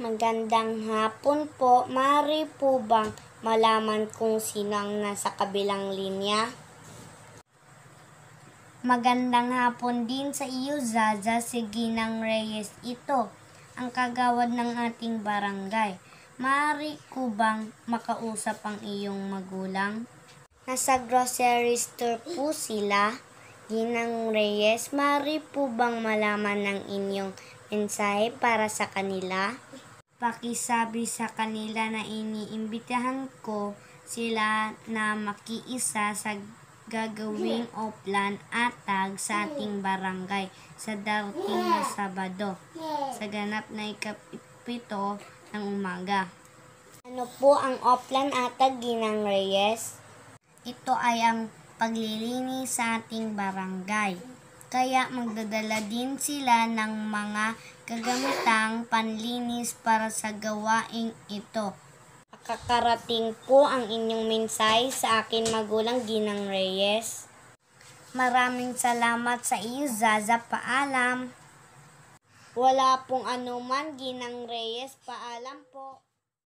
Magandang hapon po. Mari po bang malaman kung sino ang nasa kabilang linya? Magandang hapon din sa iyo, Zaza. Sige ng Reyes ito, ang kagawad ng ating barangay. Mari ko bang makausap ang iyong magulang? Nasa grocery store po sila. Ginang Reyes, mari po bang malaman ng inyong mensahe para sa kanila? pakisabi sa kanila na iniimbitahan ko sila na makiisa sa gagawing oplan atag sa ating barangay sa darating na Sabado sa ganap na ikapito ng umaga. Ano po ang oplan atag ginang Reyes? Ito ay ang paglilinis sa ating barangay kaya magdadala din sila ng mga kagamitang panlinis para sa gawaing ito. Kakarating po ang inyong mensahe sa akin magulang Ginang Reyes. Maraming salamat sa iyo, Zaza. Paalam. Wala pong anuman, Ginang Reyes. Paalam po.